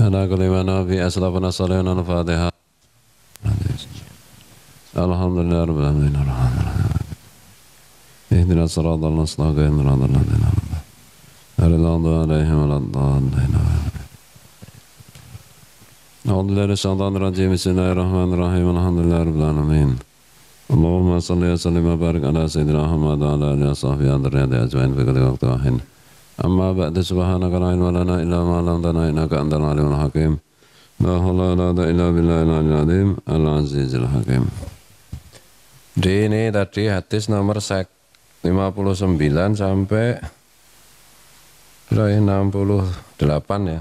Enagoli Manabi Eslafına Salayan Fatiha Elhamdülillah Rabbil Alemin اهدنا الصراط المستقيم غير الذين غير المغضوب عليهم ولا الضالين أعوذ بالله من الشيطان الرجيم بسم الله الرحمن الرحيم الحمد لله رب العالمين اللهم صل وسلم وبارك على سيدنا محمد وعلى آله وصحبه أجمعين في كل وقت واحد أما بعد سبحانك لا علم لنا إلا ما علمتنا إنك أنت العليم الحكيم لا حول ولا قوة إلا بالله العلي العظيم العزيز الحكيم Jadi ini tadi hadis nomor 59 sampai berapa 68 ya.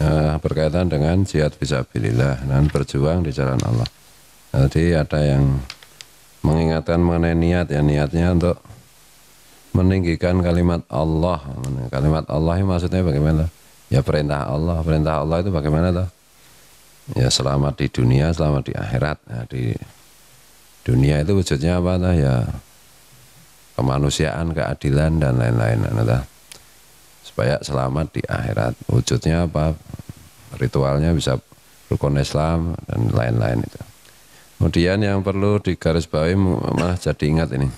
ya berkaitan dengan jihad fisabilillah dan berjuang di jalan Allah. Jadi ada yang mengingatkan mengenai niat ya niatnya untuk meninggikan kalimat Allah. Kalimat Allah maksudnya bagaimana? Ya perintah Allah, perintah Allah itu bagaimana toh? Ya selamat di dunia, selamat di akhirat. ya, di dunia itu wujudnya apa toh? Ya kemanusiaan, keadilan dan lain-lain. Nah, supaya selamat di akhirat. Wujudnya apa? Ritualnya bisa rukun Islam dan lain-lain itu. Kemudian yang perlu digarisbawahi malah jadi ingat ini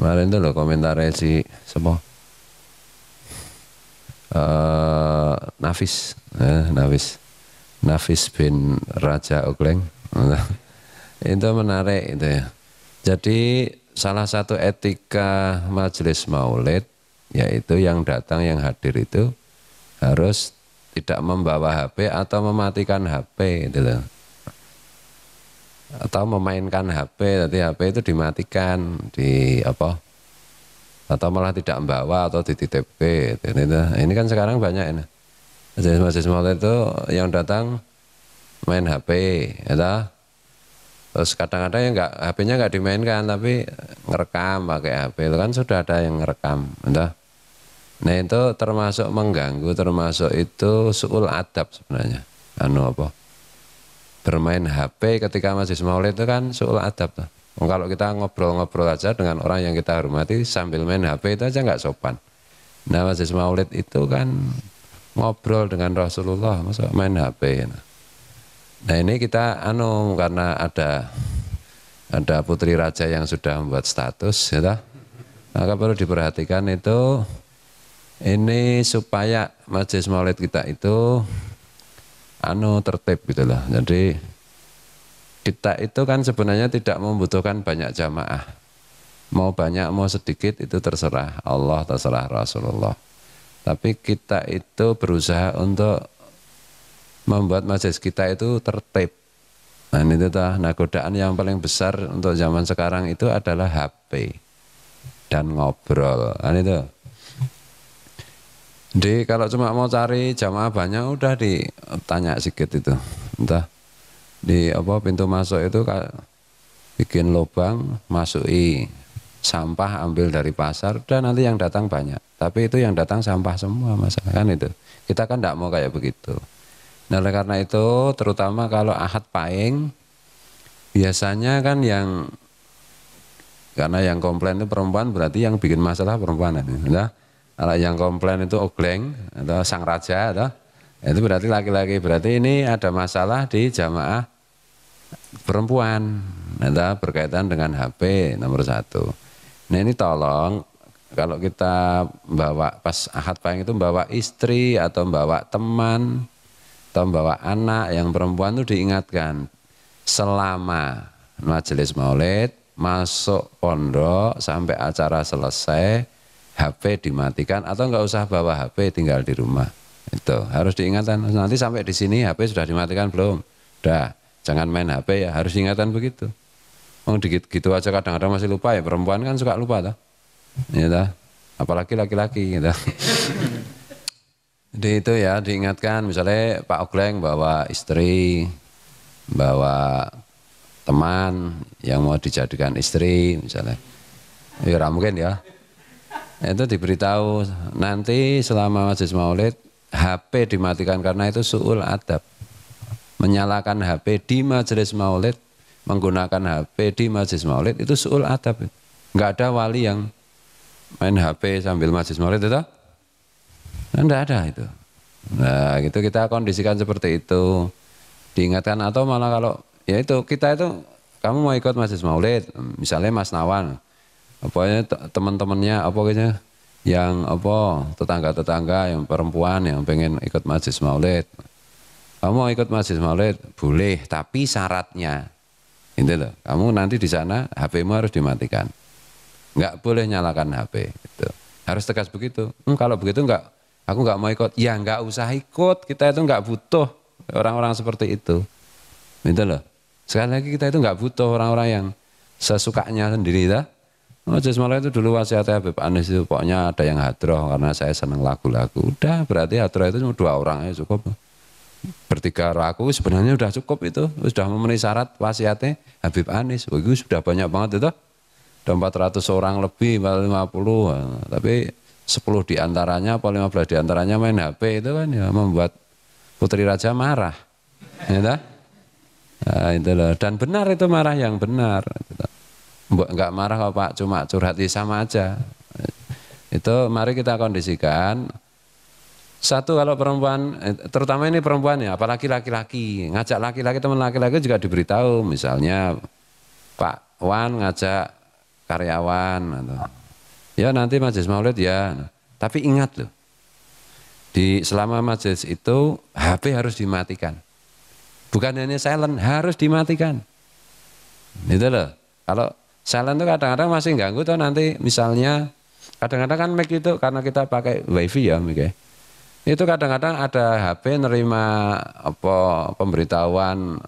kemarin itu loh komentarnya si semua uh, eh, Nafis eh, Nafis Nafis bin Raja Ogleng itu menarik itu ya jadi salah satu etika majelis maulid yaitu yang datang yang hadir itu harus tidak membawa HP atau mematikan HP gitu loh atau memainkan HP tadi HP itu dimatikan di apa atau malah tidak membawa atau dititip ke ini kan sekarang banyak ini majelis-majelis itu yang datang main HP ya terus kadang-kadang yang nggak HP-nya nggak dimainkan tapi ngerekam pakai HP itu kan sudah ada yang ngerekam entah ya nah itu termasuk mengganggu termasuk itu suul adab sebenarnya anu apa bermain HP ketika majlis maulid itu kan soal adab. Oh, kalau kita ngobrol-ngobrol aja dengan orang yang kita hormati sambil main HP itu aja nggak sopan. Nah majlis maulid itu kan ngobrol dengan Rasulullah, masa main HP. Ya, nah. nah, ini kita anu karena ada ada putri raja yang sudah membuat status, ya toh? maka perlu diperhatikan itu ini supaya majelis maulid kita itu anu tertib gitu loh. Jadi kita itu kan sebenarnya tidak membutuhkan banyak jamaah. Mau banyak mau sedikit itu terserah Allah, terserah Rasulullah. Tapi kita itu berusaha untuk membuat majelis kita itu tertib. Nah itu tah, nah godaan yang paling besar untuk zaman sekarang itu adalah HP dan ngobrol. Nah itu di kalau cuma mau cari jamaah banyak udah ditanya sedikit itu. Entah di apa pintu masuk itu kak, bikin lubang, masuki sampah ambil dari pasar, dan nanti yang datang banyak. Tapi itu yang datang sampah semua masalah kan itu. Kita kan tidak mau kayak begitu. Nah oleh karena itu terutama kalau ahad paing biasanya kan yang karena yang komplain itu perempuan berarti yang bikin masalah perempuan. ini, Nah, kalau yang komplain itu ogleng atau sang raja atau ya itu berarti laki-laki. Berarti ini ada masalah di jamaah perempuan ada berkaitan dengan HP nomor satu. Nah ini tolong kalau kita bawa pas ahad paling itu bawa istri atau bawa teman atau bawa anak yang perempuan itu diingatkan selama majelis maulid masuk pondok sampai acara selesai HP dimatikan atau nggak usah bawa HP tinggal di rumah. Itu harus diingatkan nanti sampai di sini HP sudah dimatikan belum? Dah, jangan main HP ya, harus diingatkan begitu. Oh, dikit gitu aja kadang-kadang masih lupa ya perempuan kan suka lupa toh. Ya toh? Apalagi laki-laki gitu. Jadi itu ya diingatkan misalnya Pak Ogleng bawa istri, bawa teman yang mau dijadikan istri misalnya. Ya mungkin ya itu diberitahu nanti selama majelis maulid HP dimatikan karena itu suul adab menyalakan HP di majelis maulid menggunakan HP di majelis maulid itu suul adab nggak ada wali yang main HP sambil majelis maulid itu nggak ada itu nah gitu kita kondisikan seperti itu diingatkan atau malah kalau ya itu kita itu kamu mau ikut majelis maulid misalnya Mas Nawan apa ya teman-temannya apa kayaknya yang apa tetangga-tetangga yang perempuan yang pengen ikut majlis maulid kamu ikut majlis maulid boleh tapi syaratnya ini gitu loh kamu nanti di sana hp HPmu harus dimatikan nggak boleh nyalakan HP itu harus tegas begitu hmm, kalau begitu nggak aku nggak mau ikut ya nggak usah ikut kita itu nggak butuh orang-orang seperti itu itu loh sekali lagi kita itu nggak butuh orang-orang yang sesukanya sendiri dah Oh, Jus itu dulu wasiatnya Habib Anies itu pokoknya ada yang hadroh karena saya seneng lagu-lagu. Udah berarti hadroh itu cuma dua orang ya cukup. Bertiga aku sebenarnya udah cukup itu. Sudah memenuhi syarat wasiatnya Habib Anies. Anis. itu sudah banyak banget itu. Ada 400 orang lebih, 50. Tapi 10 diantaranya atau 15 diantaranya main HP itu kan ya membuat Putri Raja marah. Ya, nah, itu loh. Dan benar itu marah yang benar nggak marah kok Pak, cuma curhat di sama aja. Itu mari kita kondisikan. Satu kalau perempuan, eh, terutama ini perempuan ya, apalagi laki-laki, ngajak laki-laki teman laki-laki juga diberitahu, misalnya Pak Wan ngajak karyawan atau ya nanti majelis maulid ya, tapi ingat loh, di selama majelis itu HP harus dimatikan, bukan hanya silent harus dimatikan, itu loh. Kalau Silent itu kadang-kadang masih ganggu tuh nanti misalnya kadang-kadang kan mic itu karena kita pakai WiFi ya mic ya. Itu kadang-kadang ada HP nerima apa pemberitahuan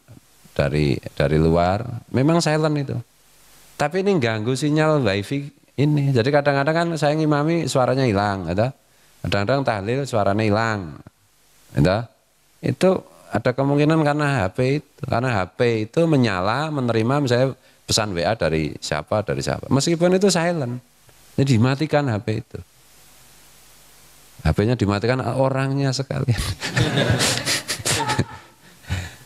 dari dari luar. Memang silent itu. Tapi ini ganggu sinyal WiFi ini. Jadi kadang-kadang kan saya ngimami suaranya hilang, ada. Kadang-kadang tahlil suaranya hilang. Ada. Itu ada kemungkinan karena HP itu, karena HP itu menyala menerima misalnya pesan WA dari siapa, dari siapa. Meskipun itu silent. Ini dimatikan HP itu. HP-nya dimatikan orangnya sekalian.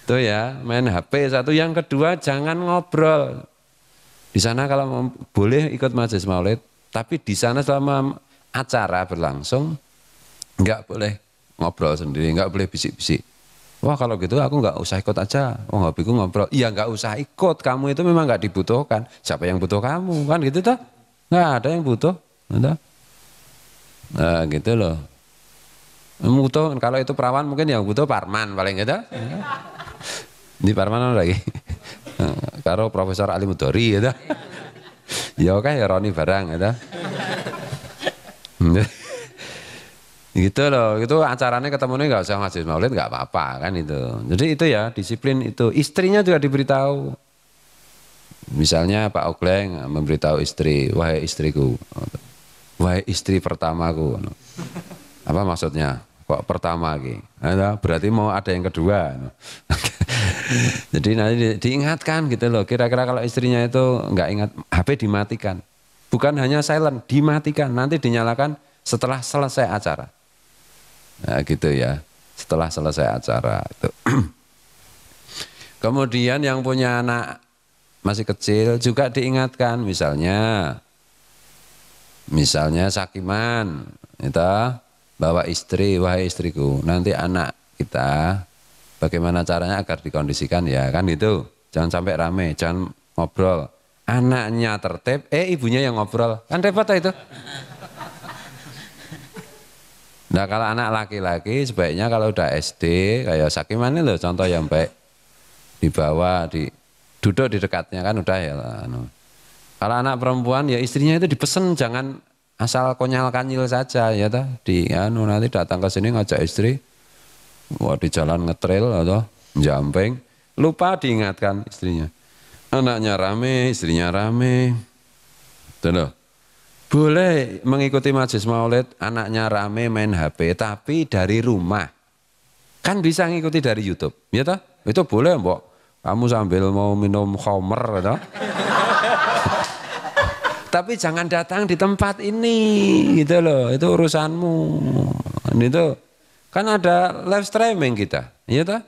Itu ya, main HP satu. Yang kedua jangan ngobrol. Di sana kalau mau, boleh ikut majelis maulid, tapi di sana selama acara berlangsung nggak boleh ngobrol sendiri, nggak boleh bisik-bisik. Wah kalau gitu aku nggak usah ikut aja. Oh hobiku ngobrol. Iya nggak usah ikut. Kamu itu memang nggak dibutuhkan. Siapa yang butuh kamu kan gitu tuh? Nggak ada yang butuh. enggak. Gitu nah gitu loh. Butuh kalau itu perawan mungkin yang butuh Parman paling gitu. Di Parman lagi. Karo Profesor Ali Mudori gitu. Ya oke ya Roni barang gitu gitu loh itu acaranya ketemunya nggak usah ngasih maulid nggak apa-apa kan itu jadi itu ya disiplin itu istrinya juga diberitahu misalnya Pak Ogleng memberitahu istri wahai istriku wahai istri pertamaku apa maksudnya kok pertama lagi nah, berarti mau ada yang kedua jadi nanti diingatkan gitu loh kira-kira kalau istrinya itu nggak ingat HP dimatikan bukan hanya silent dimatikan nanti dinyalakan setelah selesai acara Nah, gitu ya. Setelah selesai acara itu. Kemudian yang punya anak masih kecil juga diingatkan misalnya misalnya sakiman itu bawa istri wahai istriku nanti anak kita bagaimana caranya agar dikondisikan ya kan itu jangan sampai rame jangan ngobrol anaknya tertib eh ibunya yang ngobrol kan repot itu Nah kalau anak laki-laki sebaiknya kalau udah SD kayak ini loh contoh yang baik dibawa di duduk di dekatnya kan udah ya lah. Anu. Kalau anak perempuan ya istrinya itu dipesen jangan asal konyal kanyil saja ya ta di anu ya, nanti datang ke sini ngajak istri wah di jalan ngetril atau ya jumping lupa diingatkan istrinya anaknya rame istrinya rame itu boleh mengikuti majelis maulid, anaknya rame main HP, tapi dari rumah. Kan bisa ngikuti dari Youtube, ya toh? Itu boleh mbok. Kamu sambil mau minum khomer, ya toh? tapi jangan datang di tempat ini, gitu loh. Itu urusanmu. Itu kan ada live streaming kita, ya toh?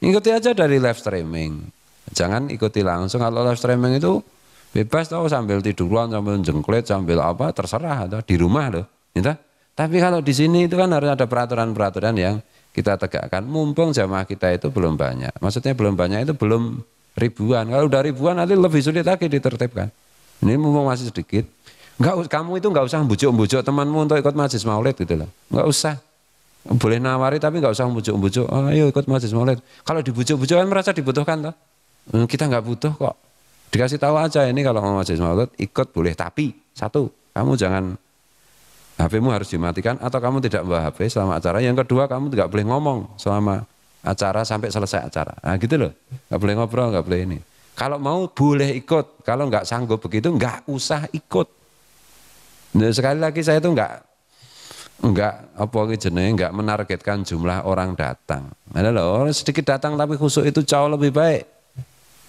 Ikuti aja dari live streaming. Jangan ikuti langsung kalau live streaming itu Bebas tau sambil tiduran, sambil jengklet, sambil apa, terserah atau di rumah loh. Gitu. Tapi kalau di sini itu kan harus ada peraturan-peraturan yang kita tegakkan. Mumpung jamaah kita itu belum banyak. Maksudnya belum banyak itu belum ribuan. Kalau udah ribuan nanti lebih sulit lagi ditertibkan. Ini mumpung masih sedikit. Enggak, kamu itu nggak usah bujuk-bujuk temanmu untuk ikut majlis maulid gitu loh. Nggak usah. Boleh nawari tapi nggak usah bujuk-bujuk. Oh, ayo ikut majlis maulid. Kalau dibujuk-bujuk kan merasa dibutuhkan toh. Hmm, kita nggak butuh kok. Dikasih tahu aja ini kalau mau majelis maulid ikut boleh tapi satu kamu jangan HP mu harus dimatikan atau kamu tidak membawa HP selama acara. Yang kedua kamu tidak boleh ngomong selama acara sampai selesai acara. Nah gitu loh, nggak boleh ngobrol, nggak boleh ini. Kalau mau boleh ikut, kalau nggak sanggup begitu nggak usah ikut. Nah, sekali lagi saya itu nggak nggak apa jenis, nggak menargetkan jumlah orang datang. Ada nah, loh, sedikit datang tapi khusus itu jauh lebih baik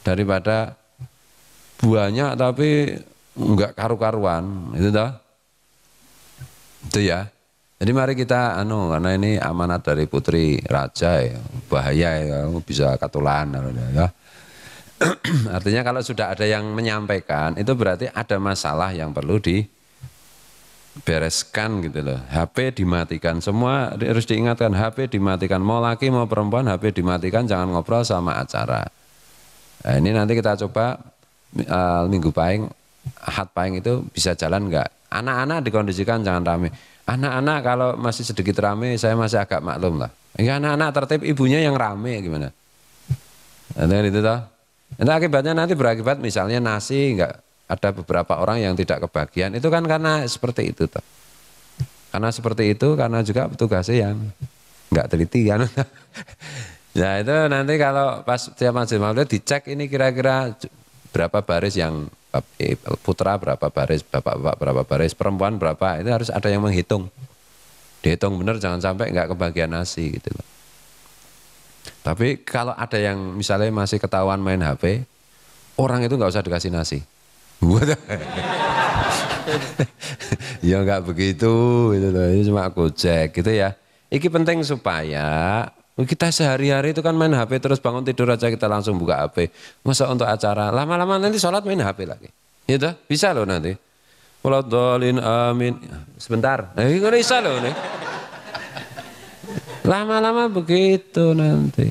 daripada banyak tapi enggak karu-karuan itu dah itu ya jadi mari kita anu karena ini amanat dari putri raja ya bahaya ya bisa katulan anu, ya artinya kalau sudah ada yang menyampaikan itu berarti ada masalah yang perlu dibereskan gitu loh HP dimatikan semua harus diingatkan HP dimatikan mau laki mau perempuan HP dimatikan jangan ngobrol sama acara nah, ini nanti kita coba uh, minggu paing hat paing itu bisa jalan nggak anak-anak dikondisikan jangan rame anak-anak kalau masih sedikit rame saya masih agak maklum lah ya anak-anak tertib ibunya yang rame gimana Dengan itu toh nanti akibatnya nanti berakibat misalnya nasi nggak ada beberapa orang yang tidak kebagian itu kan karena seperti itu toh karena seperti itu karena juga petugasnya yang nggak teliti kan ya itu nanti kalau pas tiap masjid maulid dicek ini kira-kira berapa baris yang eh, putra berapa baris, bapak-bapak berapa baris, perempuan berapa, itu harus ada yang menghitung. Dihitung benar jangan sampai nggak kebagian nasi gitu Tapi kalau ada yang misalnya masih ketahuan main HP, orang itu nggak usah dikasih nasi. ya nggak begitu, itu loh. Ini cuma cek gitu ya. ini penting supaya Oh, kita sehari-hari itu kan main HP terus bangun tidur aja kita langsung buka HP. Masa untuk acara lama-lama nanti sholat main HP lagi. Gitu, bisa loh nanti. Waladolin amin. Sebentar. Nah, ini bisa loh nih. Lama-lama begitu nanti.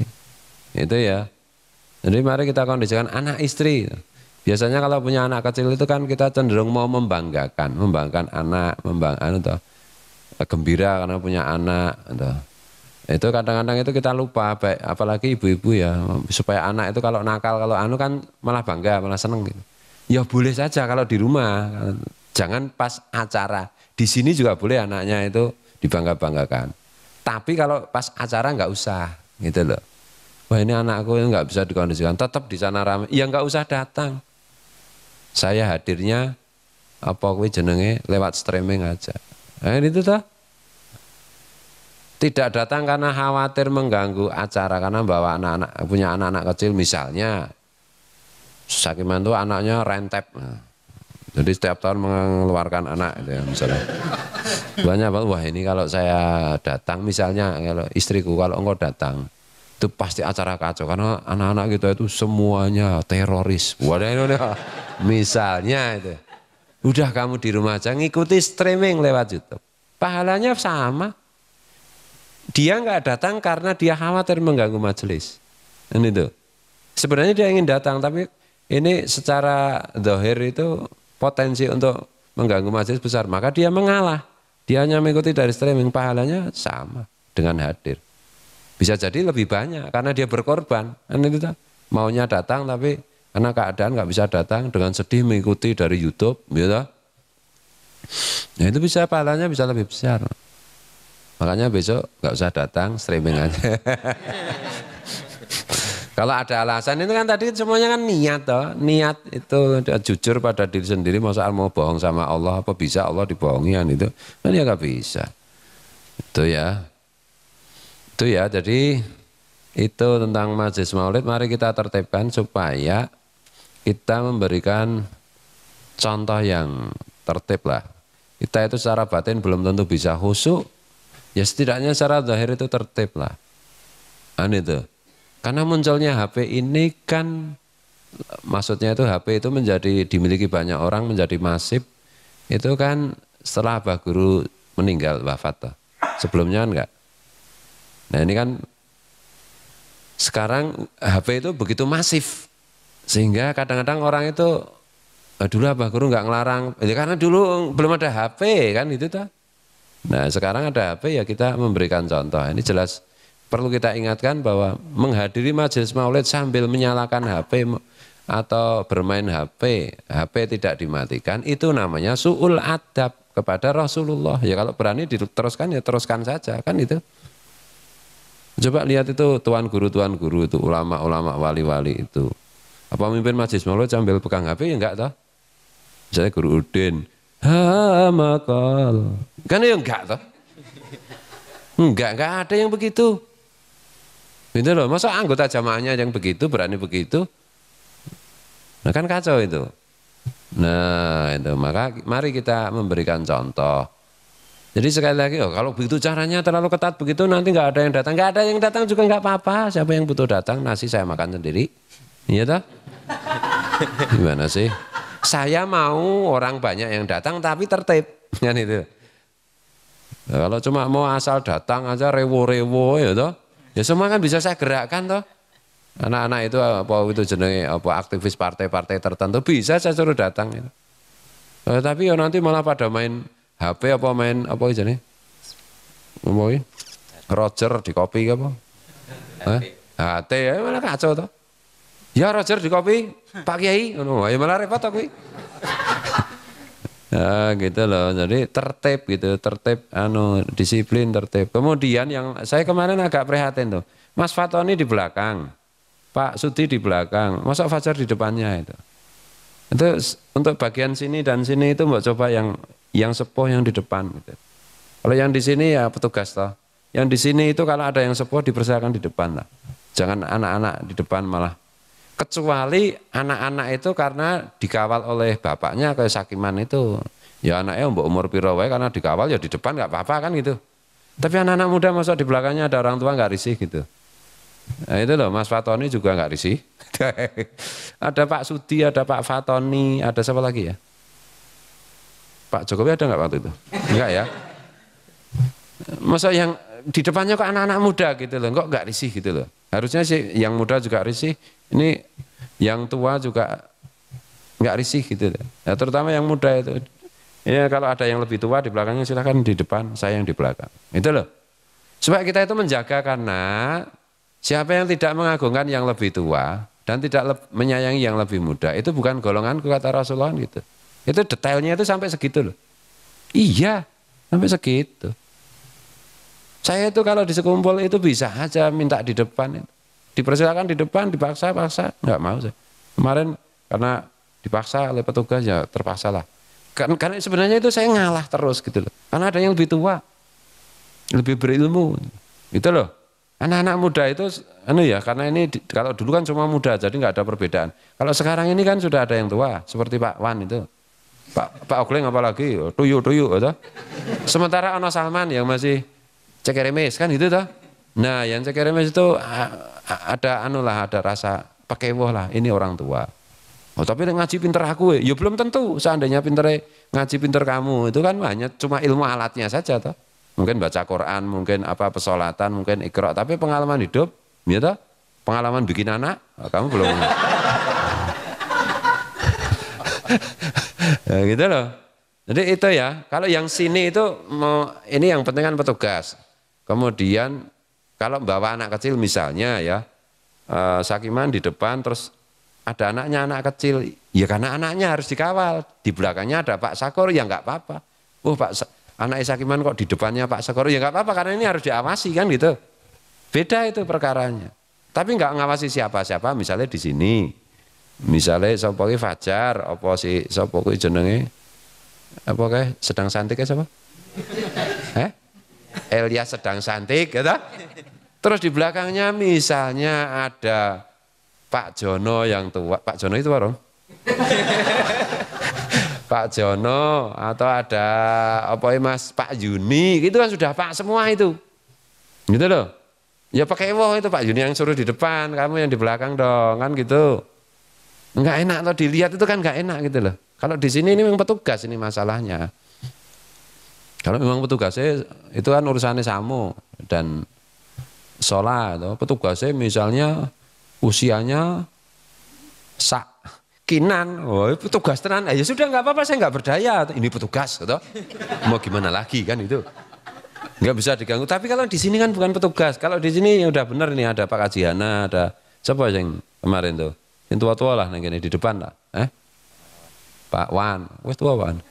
Itu ya. Jadi mari kita kondisikan anak istri. Biasanya kalau punya anak kecil itu kan kita cenderung mau membanggakan, membanggakan anak, membanggakan atau gembira karena punya anak. Atau itu kadang-kadang itu kita lupa baik apalagi ibu-ibu ya supaya anak itu kalau nakal kalau anu kan malah bangga malah seneng gitu ya boleh saja kalau di rumah jangan pas acara di sini juga boleh anaknya itu dibangga banggakan tapi kalau pas acara nggak usah gitu loh wah ini anakku nggak bisa dikondisikan tetap di sana ramai ya nggak usah datang saya hadirnya apa kue jenenge lewat streaming aja nah, itu tuh tidak datang karena khawatir mengganggu acara karena bawa anak-anak punya anak-anak kecil misalnya sakit mantu anaknya rentep. Jadi setiap tahun mengeluarkan anak gitu ya, misalnya. Banyak banget wah ini kalau saya datang misalnya kalau istriku kalau engkau datang itu pasti acara kacau karena anak-anak kita itu semuanya teroris. Waduh, misalnya itu. Udah kamu di rumah aja ngikuti streaming lewat YouTube. Pahalanya sama. Dia nggak datang karena dia khawatir mengganggu majelis. Ini tuh. Sebenarnya dia ingin datang, tapi ini secara dohir itu potensi untuk mengganggu majelis besar. Maka dia mengalah. Dia hanya mengikuti dari streaming, pahalanya sama dengan hadir. Bisa jadi lebih banyak karena dia berkorban. Ini itu maunya datang tapi karena keadaan nggak bisa datang dengan sedih mengikuti dari YouTube, gitu. Nah itu bisa pahalanya bisa lebih besar. Makanya besok nggak usah datang streaming aja. Kalau ada alasan itu kan tadi semuanya kan niat toh. Niat itu jujur pada diri sendiri masa mau bohong sama Allah apa bisa Allah dibohongian itu kan ya nggak bisa. Itu ya. Itu ya jadi itu tentang majelis maulid mari kita tertibkan supaya kita memberikan contoh yang tertib lah kita itu secara batin belum tentu bisa husuk Ya setidaknya secara zahir itu tertib lah. Kan itu. Karena munculnya HP ini kan maksudnya itu HP itu menjadi dimiliki banyak orang menjadi masif itu kan setelah Abah Guru meninggal wafat toh. Sebelumnya kan enggak. Nah ini kan sekarang HP itu begitu masif sehingga kadang-kadang orang itu dulu Abah Guru enggak ngelarang ya karena dulu belum ada HP kan itu tuh Nah sekarang ada HP ya kita memberikan contoh. Ini jelas perlu kita ingatkan bahwa menghadiri majelis maulid sambil menyalakan HP atau bermain HP, HP tidak dimatikan, itu namanya su'ul adab kepada Rasulullah. Ya kalau berani diteruskan ya teruskan saja, kan itu. Coba lihat itu tuan guru-tuan guru itu, ulama-ulama wali-wali itu. Apa memimpin majelis maulid sambil pegang HP ya enggak toh? Misalnya guru Udin, hamakol. Kan ya enggak toh. Enggak, enggak ada yang begitu. Itu loh, masa anggota jamaahnya yang begitu, berani begitu? Nah kan kacau itu. Nah itu, maka mari kita memberikan contoh. Jadi sekali lagi, oh, kalau begitu caranya terlalu ketat begitu nanti nggak ada yang datang, nggak ada yang datang juga nggak apa-apa. Siapa yang butuh datang nasi saya makan sendiri, iya toh? Gimana sih? Saya mau orang banyak yang datang tapi tertib. Kan itu. ya, kalau cuma mau asal datang aja rewo-rewo ya toh. Ya semua kan bisa saya gerakkan toh. Anak-anak itu apa itu jenenge apa aktivis partai-partai tertentu bisa saya suruh datang ya. Nah, tapi ya nanti malah pada main HP apa main apa jenenge? ngomongin Roger di kopi apa? Hah? HT ya malah kacau toh. Ya Roger di kopi, Pak Kiai, ngono, ya malah repot aku. ya gitu loh, jadi tertib gitu, tertib, anu disiplin tertib. Kemudian yang saya kemarin agak prihatin tuh, Mas Fatoni di belakang, Pak Suti di belakang, masa Fajar di depannya itu. Itu untuk bagian sini dan sini itu mbak coba yang yang sepuh yang di depan gitu. Kalau yang di sini ya petugas toh. Yang di sini itu kalau ada yang sepuh dipersilakan di depan lah. Jangan anak-anak di depan malah kecuali anak-anak itu karena dikawal oleh bapaknya ke Sakiman itu ya anaknya umur umur pirawai karena dikawal ya di depan nggak apa-apa kan gitu tapi anak-anak muda masuk di belakangnya ada orang tua nggak risih gitu nah, itu loh Mas Fatoni juga nggak risih ada Pak Sudi ada Pak Fatoni ada siapa lagi ya Pak Jokowi ada nggak waktu itu enggak ya masa yang di depannya kok anak-anak muda gitu loh kok nggak risih gitu loh Harusnya sih yang muda juga risih, ini yang tua juga nggak risih gitu. Ya, terutama yang muda itu. Ya kalau ada yang lebih tua di belakangnya silahkan di depan, saya yang di belakang. Itu loh. Supaya kita itu menjaga karena siapa yang tidak mengagungkan yang lebih tua dan tidak menyayangi yang lebih muda itu bukan golongan kata Rasulullah gitu. Itu detailnya itu sampai segitu loh. Iya, sampai segitu. Saya itu kalau di sekumpul itu bisa aja minta di depan. Dipersilakan di depan, dipaksa-paksa, Enggak mau saya. Kemarin karena dipaksa oleh petugas ya terpaksa lah. kan Karena sebenarnya itu saya ngalah terus gitu loh. Karena ada yang lebih tua, lebih berilmu. Gitu loh. Anak-anak muda itu, anu ya, karena ini kalau dulu kan cuma muda, jadi nggak ada perbedaan. Kalau sekarang ini kan sudah ada yang tua, seperti Pak Wan itu. Pak Pak Ogleng apalagi, tuyu ya, tuyu gitu. Sementara Ono Salman yang masih cek kan gitu toh. Nah yang cek itu ada anu lah, ada rasa pakewoh lah, ini orang tua. Oh, tapi ngaji pinter aku, ya Ya belum tentu seandainya pinter eh, ngaji pinter kamu itu kan hanya cuma ilmu alatnya saja toh. Mungkin baca Quran, mungkin apa pesolatan, mungkin ikro, tapi pengalaman hidup, ya toh, pengalaman bikin anak, oh, kamu belum. ya, gitu loh. Jadi itu ya, kalau yang sini itu mau ini yang penting kan petugas. Kemudian kalau bawa anak kecil misalnya ya, eh, sakiman di depan terus ada anaknya anak kecil, ya karena anaknya harus dikawal. Di belakangnya ada Pak Sakor ya nggak apa-apa. Oh Pak anak Sakiman kok di depannya Pak Sakor ya nggak apa-apa karena ini harus diawasi kan gitu. Beda itu perkaranya. Tapi nggak ngawasi siapa-siapa misalnya di sini. Misalnya Sopoki Fajar, apa si Sopoki jenenge? Apa kayak sedang santik ya siapa? Eh? Elia sedang santik, gitu. Ya Terus di belakangnya misalnya ada Pak Jono yang tua. Pak Jono itu warung. Pak Jono atau ada apa ya Mas Pak Yuni itu kan sudah Pak semua itu. Gitu loh. Ya pakai woh itu Pak Yuni yang suruh di depan, kamu yang di belakang dong, kan gitu. Enggak enak atau dilihat itu kan enggak enak gitu loh. Kalau di sini ini memang petugas ini masalahnya. Kalau memang petugasnya itu kan urusannya samu dan sholat atau petugasnya misalnya usianya sak kinan, oh, petugas tenan, ya sudah nggak apa-apa saya nggak berdaya, ini petugas, atau mau gimana lagi kan itu nggak bisa diganggu. Tapi kalau di sini kan bukan petugas, kalau di sini ya udah benar ini ada Pak Ajiana, ada siapa yang kemarin tuh, yang tua-tua lah nang di depan lah, eh Pak Wan, wes tua Wan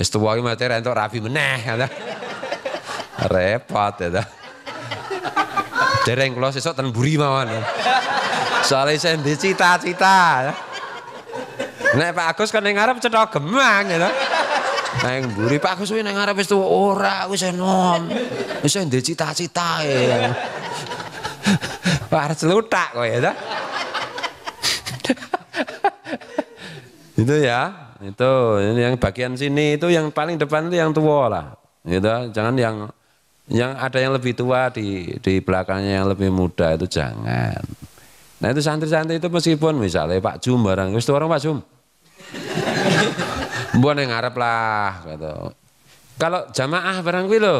Wis tuwa iki mate entuk rapi meneh. Repot ya. Dereng kula sesuk ten mburi mawon. Soale saya ndek cita-cita. Nek Pak Agus kan ngarep cetha gemang ya. Nang buri Pak Agus kuwi ngarep itu ora ora wis enom. Wis ndek cita-cita ya. Pak harus kok ya. Itu ya, itu yang bagian sini itu yang paling depan itu yang tua lah. Gitu, jangan yang yang ada yang lebih tua di di belakangnya yang lebih muda itu jangan. Nah itu santri-santri itu meskipun misalnya Pak Jum barang, itu orang Pak Jum. bukan yang ngarep lah gitu. Kalau jamaah barang lo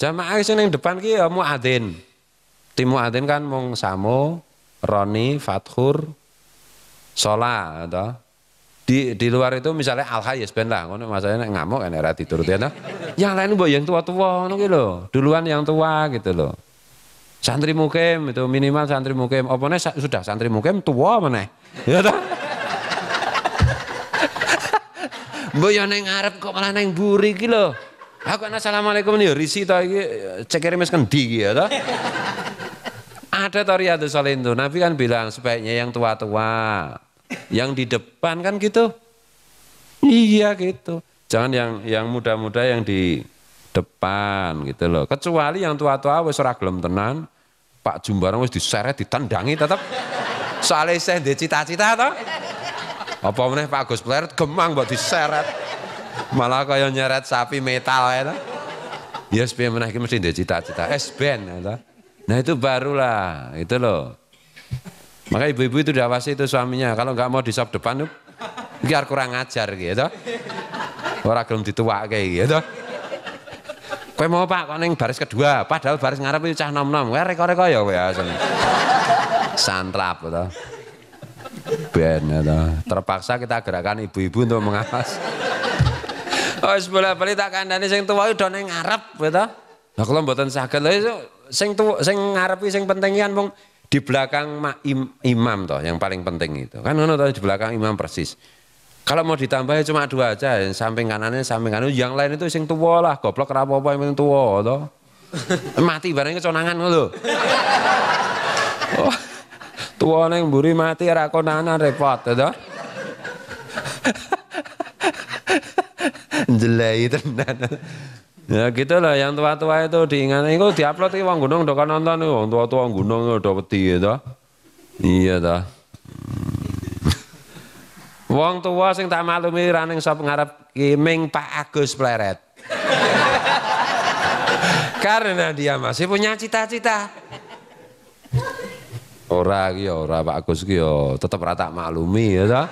jamaah itu yang depan ki ya muadzin. Tim muadzin kan mung Samo, Roni, Fathur, Sola gitu di di luar itu misalnya alhayes ya, ben lah ngono masanya nek ngamuk kan tidur diturut ya nah, yang lain mbok yang tua-tua ngono ki lho duluan yang tua gitu loh santri mukem itu minimal santri mukem, opo sa sudah santri mukem tua meneh ya udah mbok yo ya ning ngarep kok malah neng buri gitu lho aku ana assalamualaikum nih, risi to iki cekere mes kendi ya ada tariatul salihin Nabi kan bilang sebaiknya yang tua-tua yang di depan kan gitu. Iya gitu. Jangan yang yang muda-muda yang di depan gitu loh. Kecuali yang tua-tua wes ora gelem tenan, Pak Jumbarang wis diseret ditendangi tetap soalnya saya di cita-cita atau Apa meneh Pak Gus Pleret gemang buat diseret. Malah kaya nyeret sapi metal ya. Ya yes, meneh mesin mesti cita-cita. Es ya. Nah itu barulah, itu loh. Maka ibu-ibu itu diawasi itu suaminya. Kalau nggak mau sob depan, tuh biar kurang ajar gitu. Ya, Orang belum dituak kayak gitu. Ya, kue mau pak, kau neng baris kedua. Padahal baris ngarep itu cah nom nom. Kue rekor rekor ya kue asal. Ya, Santrap gitu. Ben gitu. Terpaksa kita gerakan ibu-ibu untuk mengawas. Oh sebelah balik tak kandani sing tua itu neng ngarep gitu. Nah kalau buatan sakit lagi, itu sing tua, sing ngarep itu sing pentingian bung di belakang im, imam toh yang paling penting itu. Kan ngono di belakang imam persis. Kalau mau ditambah ya cuma dua aja, yang samping kanannya, samping kanan, yang lain itu sing tua lah, goblok rapopo apa yang tua toh. Mati bareng keconangan lho. Oh, tua neng buri mati ora konangan repot ya toh. Jelai tenan. Ya gitu lah yang tua-tua itu diingat itu diupload iki wong gunung dokan kan nonton wong tua-tua wong gunung udah peti ya Iya ta. Hmm. Wong tua sing tak maklumi ra ning sop ngarep gaming Pak Agus Pleret. Karena dia masih punya cita-cita. Ora iki ya, ora Pak Agus ki yo ya, tetep tak maklumi ya ta.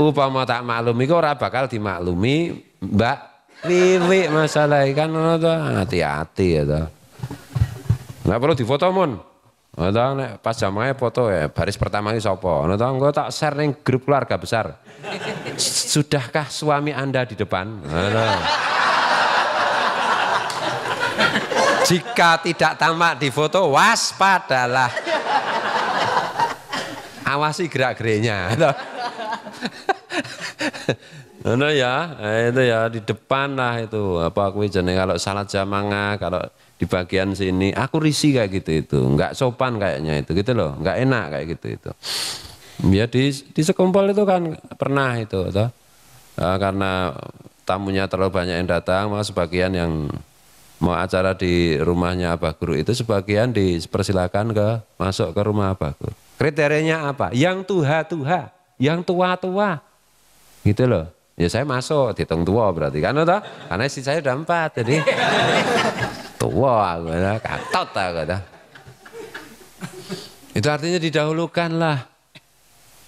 Upama tak maklumi kok ora bakal dimaklumi Mbak Wiwi masalah ikan ngono to, ah, hati-hati ya to. Enggak perlu difoto mon. ada oh, nek pas jamane foto ya baris pertama iki sapa. Ngono to engko tak share ning grup keluarga besar. Sudahkah suami Anda di depan? Ngono. Jika tidak tamak di foto, waspadalah. Awasi gerak-geriknya. Ngono ya, eh, itu ya di depan lah itu. Apa aku jenenge kalau salat jamaah, kalau di bagian sini aku risi kayak gitu itu, nggak sopan kayaknya itu gitu loh, nggak enak kayak gitu itu. Ya di di sekumpul itu kan pernah itu toh. Nah, karena tamunya terlalu banyak yang datang, maka sebagian yang mau acara di rumahnya Abah Guru itu sebagian dipersilakan ke masuk ke rumah Abah Guru. Kriterianya apa? Yang tua tua yang tua-tua. Gitu loh. Ya saya masuk, dihitung tua berarti kan toh? Karena si saya udah empat, jadi tua aku, toh. Ya. katot aku. Toh. Itu artinya didahulukan lah.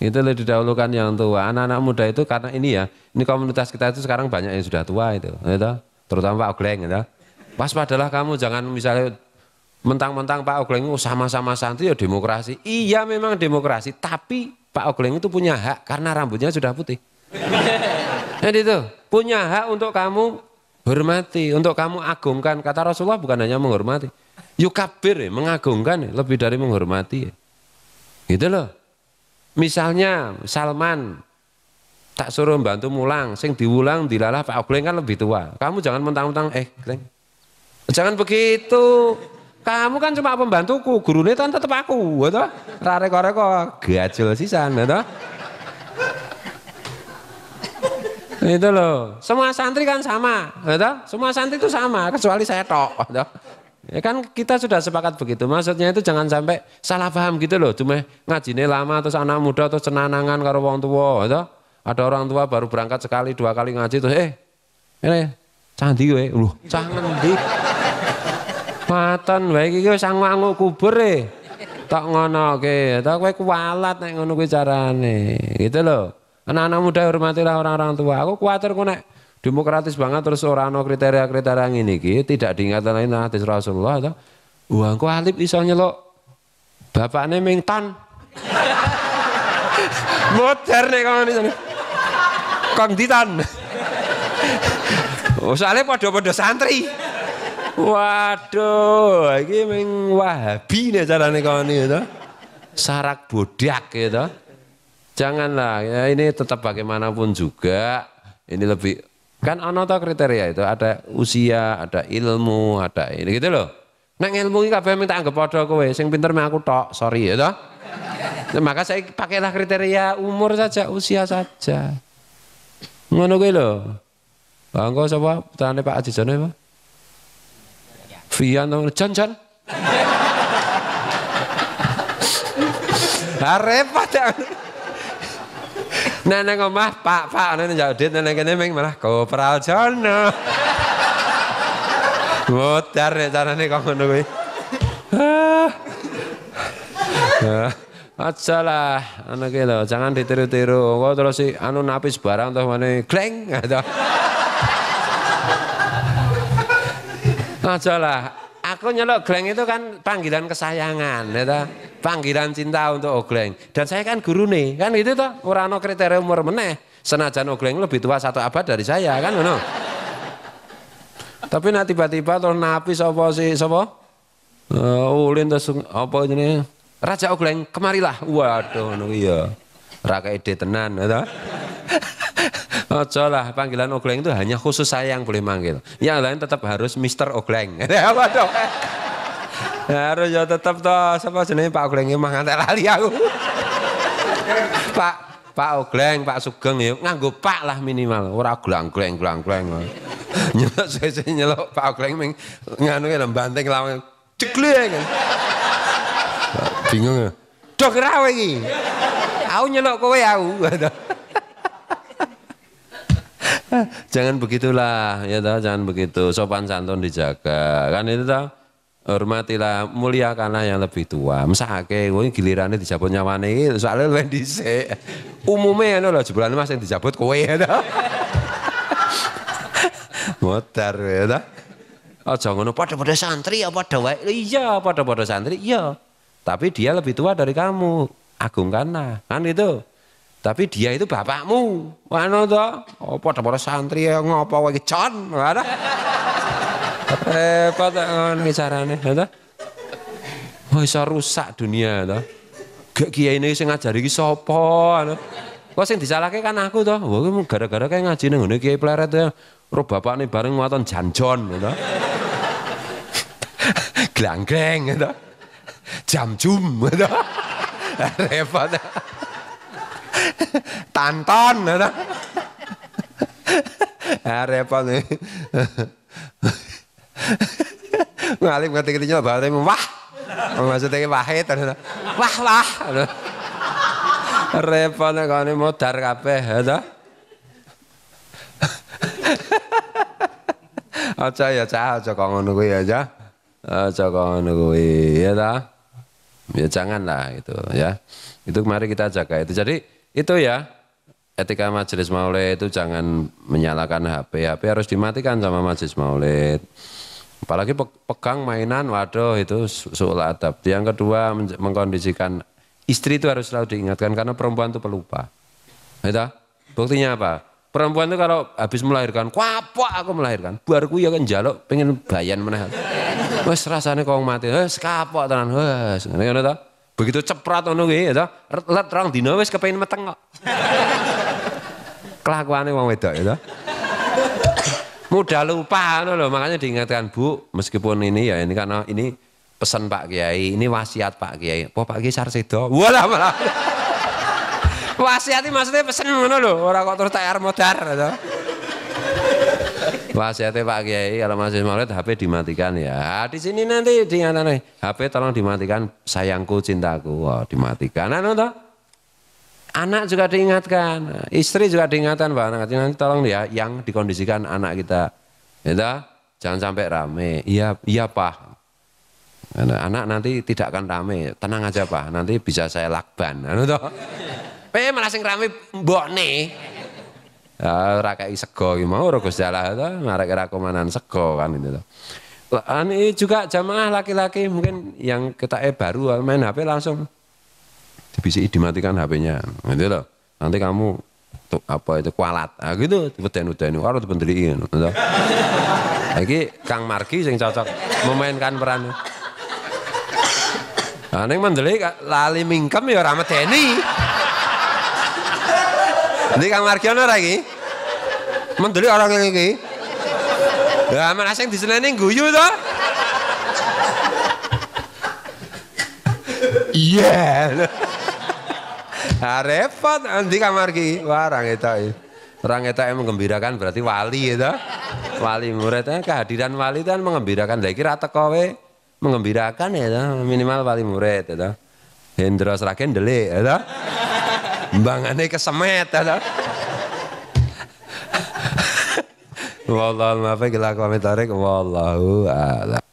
Itu lebih didahulukan yang tua. Anak-anak muda itu karena ini ya, ini komunitas kita itu sekarang banyak yang sudah tua itu. itu. Ya, Terutama Pak Ogleng. Itu. Ya, padalah kamu, jangan misalnya mentang-mentang Pak Ogleng itu sama-sama santri ya demokrasi. Iya memang demokrasi, tapi Pak Ogleng itu punya hak karena rambutnya sudah putih. Jadi itu punya hak untuk kamu hormati, untuk kamu agungkan. Kata Rasulullah bukan hanya menghormati. Yukabir, ya, mengagungkan, ya, lebih dari menghormati. Ya. Gitu loh. Misalnya Salman tak suruh bantu mulang, sing diulang dilalah Pak Ogleng kan lebih tua. Kamu jangan mentang-mentang eh Gleng. Jangan begitu. Kamu kan cuma pembantuku, gurunya kan tetap aku, gitu. Rare rarek kok gajel sisan, gitu. Itu loh. Semua santri kan sama, betul? Semua santri itu sama, kecuali saya tok, gitu? Ya kan kita sudah sepakat begitu. Maksudnya itu jangan sampai salah paham gitu loh. Cuma ini lama terus anak muda terus cenanangan karo wong tua, gitu? Ada orang tua baru berangkat sekali dua kali ngaji terus eh ini candi gue Loh, candi paten baik itu iki wis kubur eh? Tak ngono ke, tak kowe kualat nek ngono gue carane. Gitu loh. Anak-anak muda hormatilah orang-orang tua. Aku khawatir aku nek demokratis banget terus orang no kriteria-kriteria ini gitu, tidak diingatkan lagi nanti Rasulullah atau uang ku alip iso nyelok bapaknya mingtan. Modern nih kawan di sana. Kang Ditan. Oh, soalnya pada-pada santri. Waduh, ini meng wahabi nih caranya kawan itu. Sarak bodak gitu. Ya, Janganlah, ya ini tetap bagaimanapun juga, ini lebih kan ana kriteria itu ada usia, ada ilmu, ada ini gitu loh. Nek ilmu iki kabeh minta anggap padha kowe, sing pinter mengaku aku tok, sorry ya toh. Nah, maka saya pakailah kriteria umur saja, usia saja. Ngono kuwi lho. Bangko sapa putrane Pak Haji Jono apa? Vian to Jon Arep padha. Neneng omah Pak, Pak jauh njaudit neneng kene ming malah kopral jono. mutar nek cara nih kau kuwi. Ah. Ah. Aja lah, anak kita jangan ditiru-tiru. Kau terus si anu napis barang mana kleng gleng. Gitu. Aja lah, aku nyelok kleng itu kan panggilan kesayangan, ya panggilan cinta untuk ogleng. Dan saya kan guru nih, kan itu toh urano kriteria umur meneh. Senajan ogleng lebih tua satu abad dari saya kan ngono. Tapi nah tiba-tiba terus napi sopo si sopo? Uh, eh, ulin terus apa ini? Raja Ogleng kemarilah. Waduh no, iya. Raka ide tenan gitu. Ojo lah panggilan Ogleng itu hanya khusus saya yang boleh manggil. Yang lain tetap harus Mister Ogleng. Waduh. Harus ya tetap toh sapa jenenge Pak Ogleng mah mangan lali aku. Pak Pak Ogleng, Pak Sugeng ya nganggo Pak lah minimal, ora glanggleng glanggleng. nyelok sese nyelok Pak Ogleng ming nganu ya banteng lawan cekleng ya, Bingung ya. Dok rawe iki. Aku nyelok kowe aku. jangan begitulah ya toh, jangan begitu. Sopan santun dijaga. Kan itu toh hormatilah muliakanlah yang lebih tua mesake kowe gilirannya dijabut nyawane itu soalnya yang dhisik umumnya ini loh jebulannya Mas yang dijabut kowe dong. motor ya Oh ya jangan lupa pada pada santri ya pada wae iya pada pada santri iya tapi dia lebih tua dari kamu agung karena kan itu tapi dia itu bapakmu mana to oh pada pada santri ya ngapa wae con mana Repot eh, tak eh, ngono carane, ya ta? Oh iso rusak dunia ya ta. Gak kiai ini sing ngajari iki sapa ngono. Ya Kok sing disalahke kan aku to. Wah gara-gara kayak ngaji nang ngene kiai pleret ya. Roh bapakne bareng waton janjon ada. Glanggeng ada. Jam jum ngono. Repot. Tanton ngono. ada. Eh, repot nih. Ngalih ngerti-ngerti nyoba tapi wah. Maksudnya wahid wah wah. Repone kene modar kabeh ada ya Aja ya cah aja kau ngono ya, aja. Aja kau ngono ya ta. Ya janganlah itu ya. Itu mari kita jaga itu. Jadi itu ya etika majelis maulid itu jangan menyalakan HP. HP harus dimatikan sama majelis maulid. Apalagi pegang mainan, waduh itu soal adab. Yang kedua mengkondisikan istri itu harus selalu diingatkan karena perempuan itu pelupa. Itu iya buktinya apa? Perempuan itu kalau habis melahirkan, kuapa aku melahirkan, buarku ya kan jaluk pengen bayan mana? Wes rasanya kau mati, wes kapok tenan, wes Begitu ceprat orang, kuwi itu ya let rong dina wis kepengin meteng kok. Kelakuane wong wedok ya mudah lupa loh makanya diingatkan Bu meskipun ini ya ini karena ini pesan Pak Kiai ini wasiat Pak Kiai po Pak Kiai sarsido walah malah wasiat maksudnya pesan ngono loh orang kok terus TR modar gitu. Wasiatnya Pak Kiai kalau masih Maulid HP dimatikan ya. Nah, di sini nanti diingatkan HP eh, tolong dimatikan sayangku cintaku. Wah, dimatikan anu nah, toh? Anak juga diingatkan, istri juga diingatkan, Pak. Nanti, nanti tolong ya yang dikondisikan anak kita. Ya, jangan sampai rame. Iya, iya Pak. Anak anak nanti tidak akan rame. Tenang aja Pak, nanti bisa saya lakban. Anu toh. Eh malah sing rame mbokne. Ya, ora kaya sego iki mau ora Gusti Allah to, marek ora komanan sego kan itu toh. Ini juga jamaah laki-laki mungkin yang kita eh baru main HP langsung di BCI dimatikan HP-nya gitu loh nanti kamu tuh apa itu kualat ah gitu beten beten karo dibendeliin gitu. lagi Kang Marki yang cocok memainkan peran. Nah, neng mendeli lali mingkem ya ora medeni. nanti Kang Marki ana lagi, iki? orang ngene iki. Ya malah asing diseneni guyu to. Iya. Yeah nah, repot nanti kamar ki warang itu orang itu yang mengembirakan. berarti wali itu ya, wali muridnya eh, kehadiran wali itu kan mengembirakan. lagi rata kowe mengembirakan ya minimal wali murid itu ya, Hendra Sragen deli itu ya, mbangane kesemet itu Wallahu ma'afik ila kawamitarik Wallahu a'lam